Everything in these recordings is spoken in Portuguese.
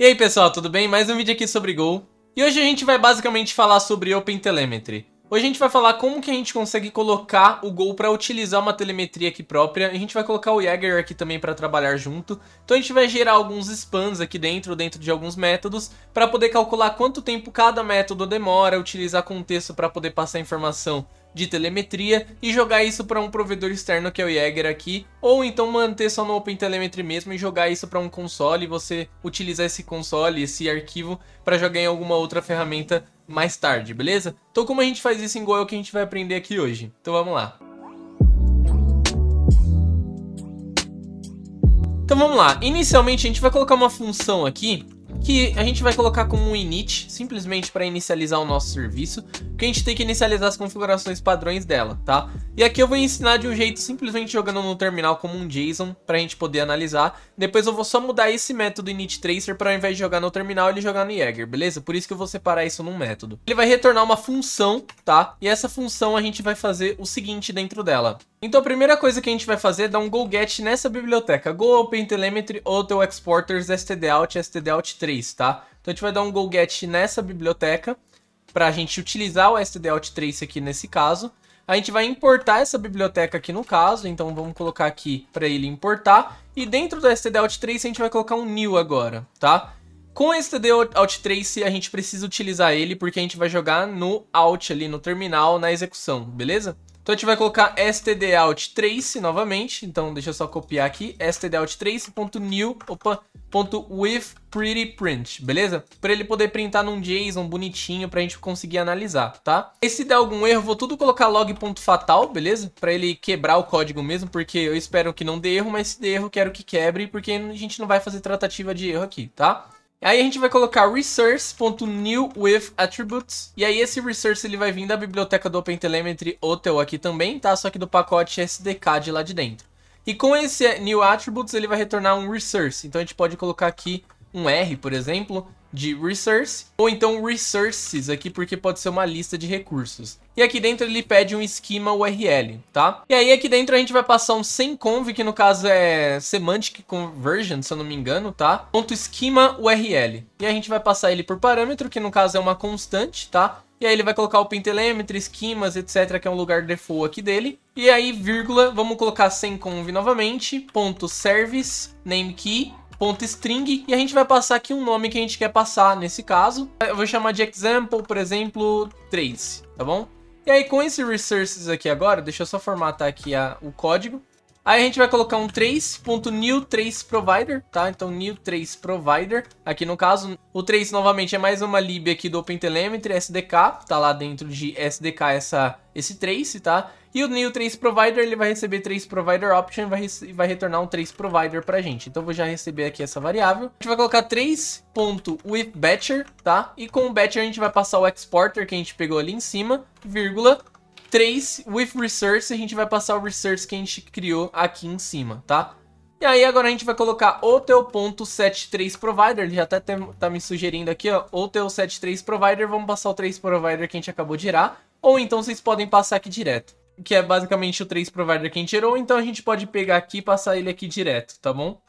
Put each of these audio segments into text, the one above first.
E aí pessoal, tudo bem? Mais um vídeo aqui sobre Go. E hoje a gente vai basicamente falar sobre OpenTelemetry. Hoje a gente vai falar como que a gente consegue colocar o Go para utilizar uma telemetria aqui própria. A gente vai colocar o Jaeger aqui também para trabalhar junto. Então a gente vai gerar alguns spans aqui dentro, dentro de alguns métodos, para poder calcular quanto tempo cada método demora, utilizar contexto para poder passar informação de telemetria e jogar isso para um provedor externo que é o Jäger aqui, ou então manter só no OpenTelemetry mesmo e jogar isso para um console e você utilizar esse console, esse arquivo para jogar em alguma outra ferramenta mais tarde, beleza? Então como a gente faz isso em Go é o que a gente vai aprender aqui hoje. Então vamos lá. Então vamos lá, inicialmente a gente vai colocar uma função aqui que a gente vai colocar como um init, simplesmente para inicializar o nosso serviço, que a gente tem que inicializar as configurações padrões dela, tá? E aqui eu vou ensinar de um jeito simplesmente jogando no terminal como um JSON para a gente poder analisar. Depois eu vou só mudar esse método init tracer para ao invés de jogar no terminal ele jogar no Jaeger, beleza? Por isso que eu vou separar isso num método. Ele vai retornar uma função, tá? E essa função a gente vai fazer o seguinte dentro dela. Então a primeira coisa que a gente vai fazer é dar um go get nessa biblioteca, go OpenTelemetry ou teu exporters stdout stdout 3, tá? Então a gente vai dar um go get nessa biblioteca para a gente utilizar o stdout 3 aqui nesse caso. A gente vai importar essa biblioteca aqui no caso, então vamos colocar aqui para ele importar. E dentro do stdout 3 a gente vai colocar um new agora, tá? Com o out 3 a gente precisa utilizar ele porque a gente vai jogar no out ali no terminal na execução, beleza? Então a gente vai colocar stdout3 novamente, então deixa eu só copiar aqui, stdout3.new, opa, ponto with pretty print, beleza? Para ele poder printar num JSON bonitinho pra gente conseguir analisar, tá? E se der algum erro, vou tudo colocar log.fatal, beleza? Para ele quebrar o código mesmo, porque eu espero que não dê erro, mas se der erro, quero que quebre, porque a gente não vai fazer tratativa de erro aqui, tá? Aí a gente vai colocar resource.newWithAttributes. E aí esse resource ele vai vir da biblioteca do OpenTelemetry Hotel aqui também, tá? Só que do pacote SDK de lá de dentro. E com esse new attributes ele vai retornar um resource. Então a gente pode colocar aqui um R, por exemplo, de resource, ou então resources aqui, porque pode ser uma lista de recursos. E aqui dentro ele pede um esquema URL, tá? E aí aqui dentro a gente vai passar um semconv, que no caso é semantic conversion, se eu não me engano, tá? Ponto esquema URL. E a gente vai passar ele por parâmetro, que no caso é uma constante, tá? E aí ele vai colocar o pintelêmetro, esquemas, etc, que é um lugar default aqui dele. E aí, vírgula, vamos colocar semconv novamente, ponto service, name key, string e a gente vai passar aqui um nome que a gente quer passar nesse caso. Eu vou chamar de example, por exemplo, trace, tá bom? E aí com esse resources aqui agora, deixa eu só formatar aqui a, o código. Aí a gente vai colocar um trace.new trace provider, tá? Então new trace provider, aqui no caso, o trace novamente é mais uma lib aqui do OpenTelemetry SDK, tá lá dentro de SDK essa esse trace, tá? E o new 3 provider, ele vai receber 3 provider option vai e vai retornar um 3 provider pra gente. Então eu vou já receber aqui essa variável. A gente vai colocar 3.withBatcher, tá? E com o batcher a gente vai passar o exporter que a gente pegou ali em cima, vírgula, 3 with resource, a gente vai passar o resource que a gente criou aqui em cima, tá? E aí agora a gente vai colocar o teu ponto provider, ele já até tá, tá me sugerindo aqui, ó, o teu 73 provider, vamos passar o 3 provider que a gente acabou de gerar, ou então vocês podem passar aqui direto que é basicamente o 3 provider que a gente gerou, então a gente pode pegar aqui e passar ele aqui direto, tá bom?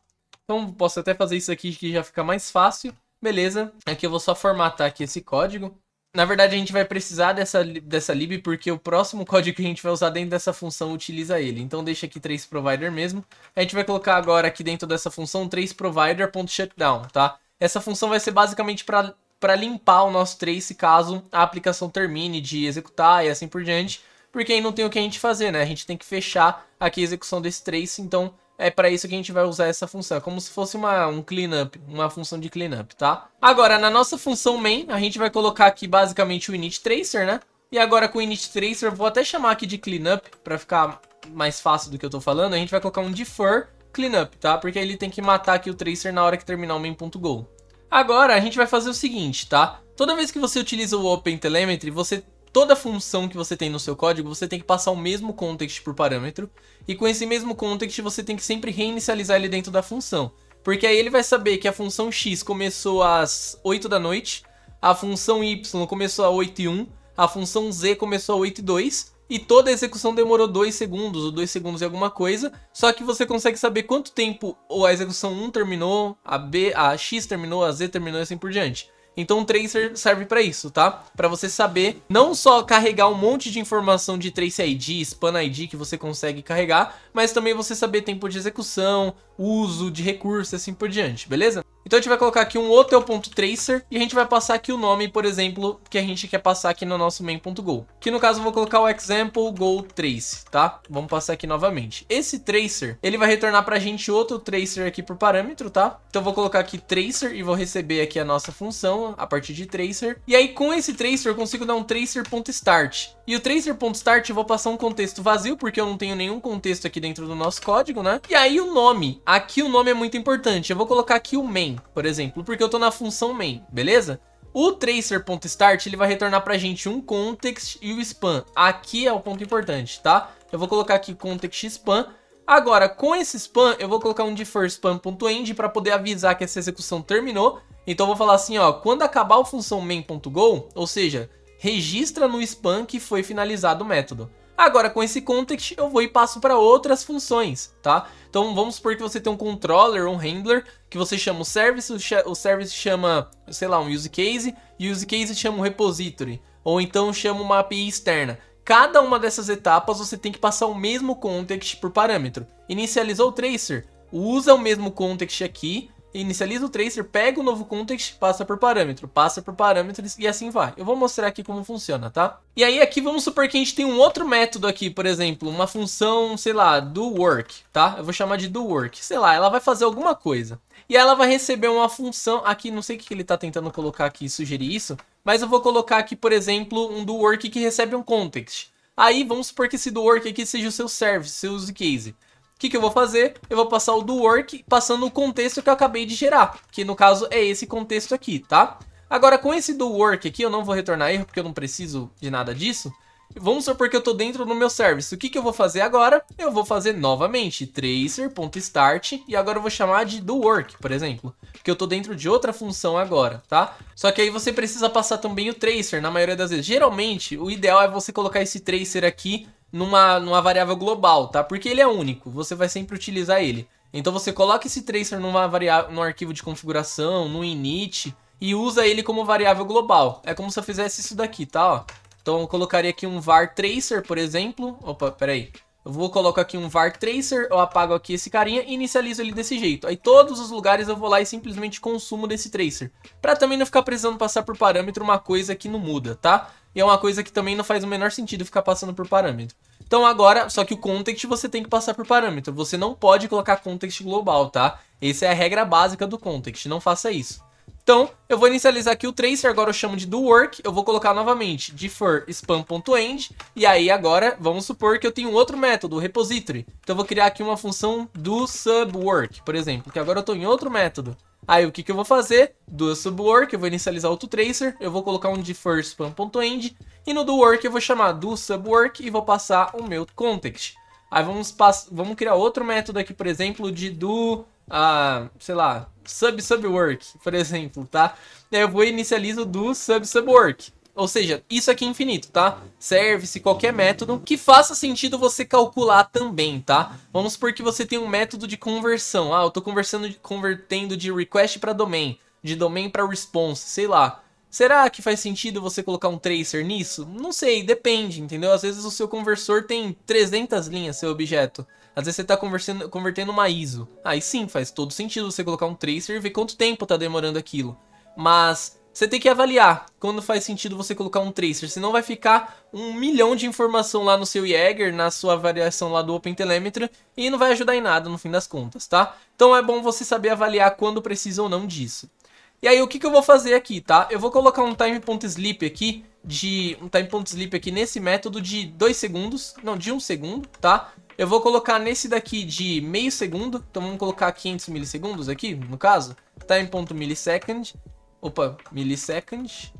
Então posso até fazer isso aqui que já fica mais fácil. Beleza, aqui eu vou só formatar aqui esse código. Na verdade a gente vai precisar dessa, dessa lib porque o próximo código que a gente vai usar dentro dessa função utiliza ele. Então deixa aqui 3 provider mesmo. A gente vai colocar agora aqui dentro dessa função 3 provider.shutdown, tá? Essa função vai ser basicamente para para limpar o nosso trace caso a aplicação termine de executar e assim por diante porque aí não tem o que a gente fazer, né? A gente tem que fechar aqui a execução desse trace, então é para isso que a gente vai usar essa função. É como se fosse uma, um cleanup, uma função de cleanup, tá? Agora, na nossa função main, a gente vai colocar aqui basicamente o init tracer, né? E agora com o init tracer, vou até chamar aqui de cleanup para ficar mais fácil do que eu tô falando. A gente vai colocar um defer cleanup, tá? Porque ele tem que matar aqui o tracer na hora que terminar o main.go. Agora, a gente vai fazer o seguinte, tá? Toda vez que você utiliza o OpenTelemetry, você toda função que você tem no seu código, você tem que passar o mesmo context por parâmetro, e com esse mesmo context você tem que sempre reinicializar ele dentro da função. Porque aí ele vai saber que a função x começou às 8 da noite, a função y começou às 8 e 1, a função z começou às 8 e 2, e toda a execução demorou 2 segundos, ou 2 segundos e alguma coisa, só que você consegue saber quanto tempo a execução 1 terminou, a, B, a x terminou, a z terminou e assim por diante. Então o Tracer serve para isso, tá? Para você saber não só carregar um monte de informação de Trace ID, Span ID que você consegue carregar, mas também você saber tempo de execução, uso de recursos e assim por diante, beleza? Então a gente vai colocar aqui um hotel.tracer e a gente vai passar aqui o nome, por exemplo, que a gente quer passar aqui no nosso main.go. Que no caso eu vou colocar o example go trace, tá? Vamos passar aqui novamente. Esse tracer, ele vai retornar pra gente outro tracer aqui por parâmetro, tá? Então eu vou colocar aqui tracer e vou receber aqui a nossa função a partir de tracer. E aí com esse tracer eu consigo dar um tracer.start. E o tracer.start eu vou passar um contexto vazio, porque eu não tenho nenhum contexto aqui dentro do nosso código, né? E aí o nome. Aqui o nome é muito importante. Eu vou colocar aqui o main por exemplo, porque eu estou na função main, beleza? O tracer.start ele vai retornar para a gente um context e o span. Aqui é o ponto importante, tá? Eu vou colocar aqui context span. Agora, com esse span, eu vou colocar um defer span.end para poder avisar que essa execução terminou. Então eu vou falar assim, ó, quando acabar a função main.go, ou seja, registra no span que foi finalizado o método. Agora, com esse context, eu vou e passo para outras funções, tá? Então, vamos supor que você tem um controller, um handler, que você chama o service, o service chama, sei lá, um use case, e o use case chama um repository, ou então chama uma API externa. Cada uma dessas etapas você tem que passar o mesmo context por parâmetro. Inicializou o tracer, usa o mesmo context aqui, inicializa o tracer, pega o novo context, passa por parâmetro, passa por parâmetros e assim vai. Eu vou mostrar aqui como funciona, tá? E aí aqui vamos supor que a gente tem um outro método aqui, por exemplo, uma função, sei lá, do work, tá? Eu vou chamar de do work, sei lá, ela vai fazer alguma coisa. E ela vai receber uma função aqui, não sei o que ele está tentando colocar aqui, sugerir isso, mas eu vou colocar aqui, por exemplo, um do work que recebe um context. Aí vamos supor que esse do work aqui seja o seu service, seu use case que, que eu vou fazer? Eu vou passar o do work passando o contexto que eu acabei de gerar, que no caso é esse contexto aqui, tá? Agora, com esse do work aqui, eu não vou retornar erro, porque eu não preciso de nada disso. Vamos supor que eu estou dentro do meu service. O que, que eu vou fazer agora? Eu vou fazer novamente tracer.start e agora eu vou chamar de do work, por exemplo, porque eu estou dentro de outra função agora, tá? Só que aí você precisa passar também o tracer na maioria das vezes. Geralmente, o ideal é você colocar esse tracer aqui numa, numa variável global, tá? Porque ele é único, você vai sempre utilizar ele. Então você coloca esse tracer numa variável, num arquivo de configuração, no init, e usa ele como variável global. É como se eu fizesse isso daqui, tá? Ó. Então eu colocaria aqui um var tracer, por exemplo. Opa, peraí. Eu vou colocar aqui um var tracer, eu apago aqui esse carinha e inicializo ele desse jeito. Aí todos os lugares eu vou lá e simplesmente consumo desse tracer. Pra também não ficar precisando passar por parâmetro uma coisa que não muda, tá? E é uma coisa que também não faz o menor sentido ficar passando por parâmetro. Então agora, só que o context você tem que passar por parâmetro. Você não pode colocar context global, tá? Essa é a regra básica do context, não faça isso. Então, eu vou inicializar aqui o tracer, agora eu chamo de do work, eu vou colocar novamente de for spam.end, e aí agora vamos supor que eu tenho outro método, o repository. Então eu vou criar aqui uma função do subwork, por exemplo, que agora eu estou em outro método. Aí o que, que eu vou fazer? Do subwork, eu vou inicializar outro tracer, eu vou colocar um de for spam.end, e no do work eu vou chamar do subwork e vou passar o meu context. Aí vamos, vamos criar outro método aqui, por exemplo, de do, ah, sei lá, sub sub work, por exemplo, tá? Eu vou inicializo do sub sub work. Ou seja, isso aqui é infinito, tá? Serve-se qualquer método que faça sentido você calcular também, tá? Vamos supor que você tem um método de conversão. Ah, eu tô conversando, convertendo de request para domain, de domain para response, sei lá. Será que faz sentido você colocar um tracer nisso? Não sei, depende, entendeu? Às vezes o seu conversor tem 300 linhas, seu objeto. Às vezes você está convertendo uma ISO. Aí sim, faz todo sentido você colocar um tracer e ver quanto tempo está demorando aquilo. Mas você tem que avaliar quando faz sentido você colocar um tracer, senão vai ficar um milhão de informação lá no seu Jaeger, na sua variação lá do OpenTelemetry, e não vai ajudar em nada no fim das contas, tá? Então é bom você saber avaliar quando precisa ou não disso. E aí o que, que eu vou fazer aqui, tá? Eu vou colocar um time.sleep aqui de um time.sleep aqui nesse método de 2 segundos, não, de 1 um segundo, tá? Eu vou colocar nesse daqui de meio segundo, então vamos colocar 500 milissegundos aqui, no caso, time.millisecond, opa, millisecond,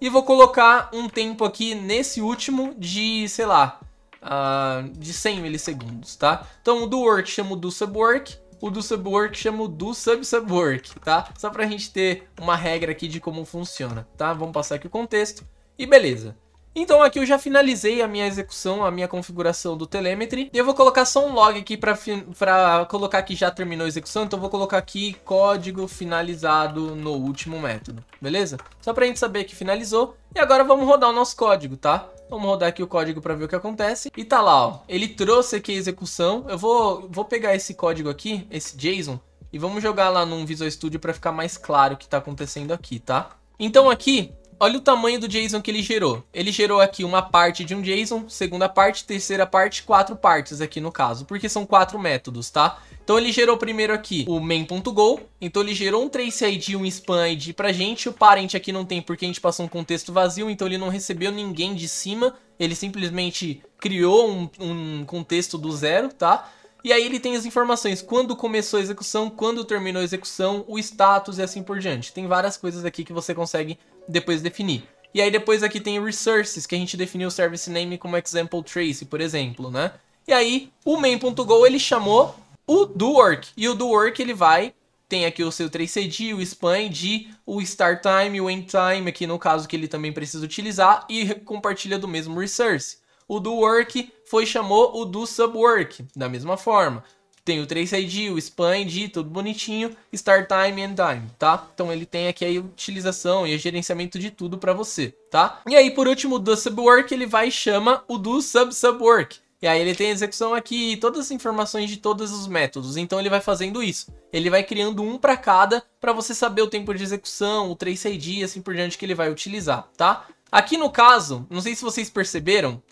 e vou colocar um tempo aqui nesse último de, sei lá, uh, de 100 milissegundos, tá? Então do work chamo do subwork, o do subwork chama o do sub subwork, tá? Só pra gente ter uma regra aqui de como funciona, tá? Vamos passar aqui o contexto e beleza. Então aqui eu já finalizei a minha execução, a minha configuração do telemetry. E eu vou colocar só um log aqui para colocar que já terminou a execução. Então eu vou colocar aqui código finalizado no último método, beleza? Só para a gente saber que finalizou. E agora vamos rodar o nosso código, tá? Vamos rodar aqui o código para ver o que acontece. E tá lá, ó. Ele trouxe aqui a execução. Eu vou, vou pegar esse código aqui, esse JSON, e vamos jogar lá no Visual Studio para ficar mais claro o que está acontecendo aqui, tá? Então aqui, Olha o tamanho do JSON que ele gerou. Ele gerou aqui uma parte de um JSON, segunda parte, terceira parte, quatro partes aqui no caso, porque são quatro métodos, tá? Então ele gerou primeiro aqui o main.go, então ele gerou um trace ID, um span ID pra gente, o parent aqui não tem porque a gente passou um contexto vazio, então ele não recebeu ninguém de cima, ele simplesmente criou um, um contexto do zero, tá? E aí ele tem as informações, quando começou a execução, quando terminou a execução, o status e assim por diante. Tem várias coisas aqui que você consegue depois definir. E aí depois aqui tem resources, que a gente definiu o service name como example trace, por exemplo, né? E aí o main.go ele chamou o do work, e o do work ele vai tem aqui o seu 3cd, o span de o start time, o end time, aqui no caso que ele também precisa utilizar e compartilha do mesmo resource. O do work foi chamou o do subwork, da mesma forma. Tem o 3ID, o Expand, tudo bonitinho, Start Time and Time, tá? Então ele tem aqui a utilização e o gerenciamento de tudo para você, tá? E aí, por último, do Subwork, ele vai e chama o do Sub Subwork. E aí ele tem a execução aqui, todas as informações de todos os métodos. Então ele vai fazendo isso. Ele vai criando um para cada para você saber o tempo de execução, o trace ID, assim por diante que ele vai utilizar, tá? Aqui no caso, não sei se vocês perceberam,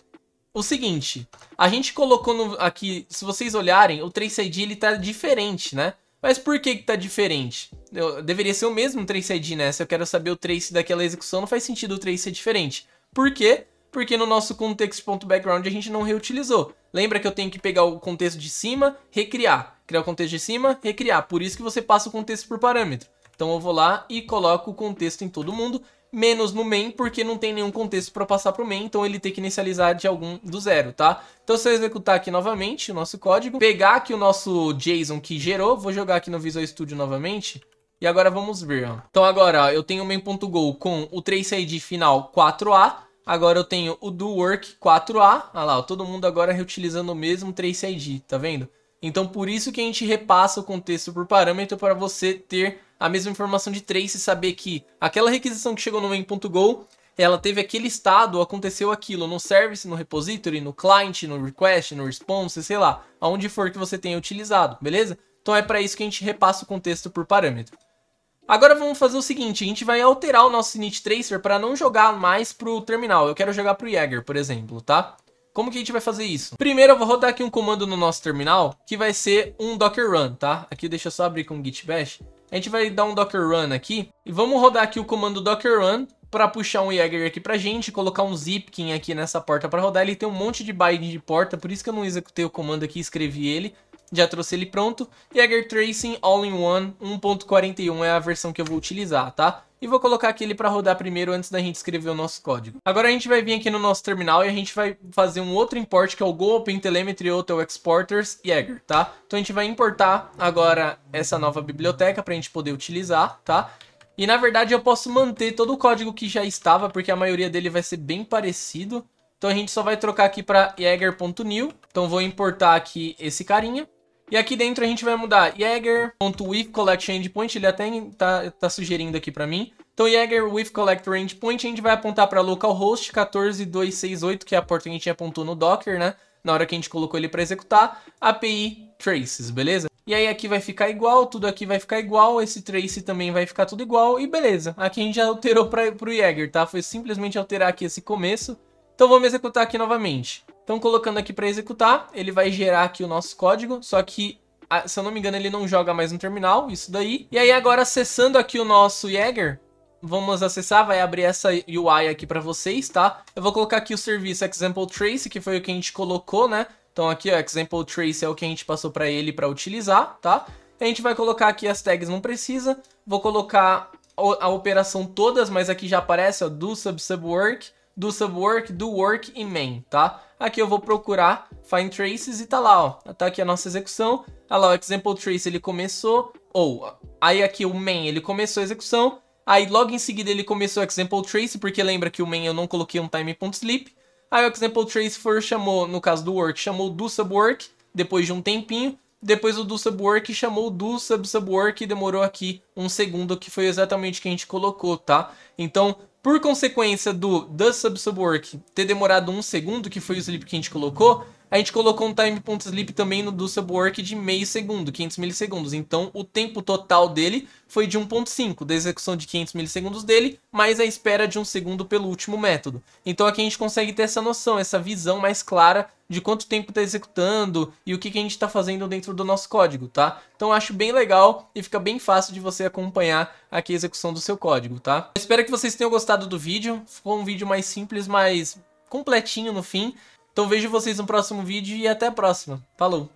o seguinte, a gente colocou no, aqui, se vocês olharem, o Trace ID ele tá diferente, né? Mas por que que tá diferente? Eu, deveria ser o mesmo Trace ID, né? Se eu quero saber o trace daquela execução, não faz sentido o trace ser diferente. Por quê? Porque no nosso context.background a gente não reutilizou. Lembra que eu tenho que pegar o contexto de cima, recriar. Criar o contexto de cima, recriar. Por isso que você passa o contexto por parâmetro. Então eu vou lá e coloco o contexto em todo mundo menos no main, porque não tem nenhum contexto para passar para o main, então ele tem que inicializar de algum do zero, tá? Então se eu executar aqui novamente o nosso código, pegar aqui o nosso JSON que gerou, vou jogar aqui no Visual Studio novamente, e agora vamos ver, ó. Então agora ó, eu tenho o main.go com o trace ID final 4A, Agora eu tenho o do work 4A. Ah lá, ó, todo mundo agora reutilizando o mesmo trace ID, tá vendo? Então por isso que a gente repassa o contexto por parâmetro para você ter a mesma informação de trace e saber que aquela requisição que chegou no main.go, ela teve aquele estado, aconteceu aquilo no service, no repository, no client, no request, no response, sei lá, aonde for que você tenha utilizado, beleza? Então é para isso que a gente repassa o contexto por parâmetro. Agora vamos fazer o seguinte, a gente vai alterar o nosso init tracer para não jogar mais pro terminal. Eu quero jogar pro Jaeger, por exemplo, tá? Como que a gente vai fazer isso? Primeiro eu vou rodar aqui um comando no nosso terminal, que vai ser um docker run, tá? Aqui deixa eu só abrir com git bash. A gente vai dar um docker run aqui e vamos rodar aqui o comando docker run para puxar um Jaeger aqui pra gente, colocar um zipkin aqui nessa porta para rodar. Ele tem um monte de bind de porta, por isso que eu não executei o comando aqui e escrevi ele já trouxe ele pronto. Jaeger Tracing All-in-One 1.41 é a versão que eu vou utilizar, tá? E vou colocar aqui ele para rodar primeiro antes da gente escrever o nosso código. Agora a gente vai vir aqui no nosso terminal e a gente vai fazer um outro import que é o Go OpenTelemetry Hotel Exporters Jaeger, tá? Então a gente vai importar agora essa nova biblioteca para a gente poder utilizar, tá? E na verdade eu posso manter todo o código que já estava, porque a maioria dele vai ser bem parecido. Então a gente só vai trocar aqui para jaeger.new. Então vou importar aqui esse carinha. E aqui dentro a gente vai mudar Jaeger.with collect endpoint, ele até tá, tá sugerindo aqui para mim. Então Jäger with endpoint, a gente vai apontar para localhost 14268, que é a porta que a gente apontou no Docker, né? Na hora que a gente colocou ele para executar, API traces, beleza? E aí aqui vai ficar igual, tudo aqui vai ficar igual, esse trace também vai ficar tudo igual, e beleza. Aqui a gente já alterou para o Jäger, tá? Foi simplesmente alterar aqui esse começo. Então vamos executar aqui novamente. Então, colocando aqui para executar, ele vai gerar aqui o nosso código, só que, se eu não me engano, ele não joga mais no terminal, isso daí. E aí, agora, acessando aqui o nosso Jaeger, vamos acessar, vai abrir essa UI aqui para vocês, tá? Eu vou colocar aqui o serviço Example Trace, que foi o que a gente colocou, né? Então, aqui, ó, Example Trace é o que a gente passou para ele para utilizar, tá? A gente vai colocar aqui as tags não precisa, vou colocar a operação todas, mas aqui já aparece, ó, do sub sub work do Subwork, do Work e Main, tá? Aqui eu vou procurar Find Traces e tá lá, ó. Tá aqui a nossa execução. Olha lá, o Example Trace ele começou, ou aí aqui o Main ele começou a execução, aí logo em seguida ele começou o Example Trace, porque lembra que o Main eu não coloquei um time.sleep. Aí o Example Trace for chamou, no caso do Work, chamou do Subwork, depois de um tempinho, depois o do subwork chamou do sub subwork e demorou aqui um segundo, que foi exatamente o que a gente colocou, tá? Então, por consequência do the sub sub work ter demorado um segundo, que foi o sleep que a gente colocou, a gente colocou um time.sleep também no do sub work de meio segundo, 500 milissegundos. Então o tempo total dele foi de 1.5, da execução de 500 milissegundos dele, mais a espera de um segundo pelo último método. Então aqui a gente consegue ter essa noção, essa visão mais clara de quanto tempo está executando e o que, que a gente está fazendo dentro do nosso código, tá? Então acho bem legal e fica bem fácil de você acompanhar aqui a execução do seu código, tá? Eu espero que vocês tenham gostado do vídeo, ficou um vídeo mais simples, mais completinho no fim. Então vejo vocês no próximo vídeo e até a próxima. Falou!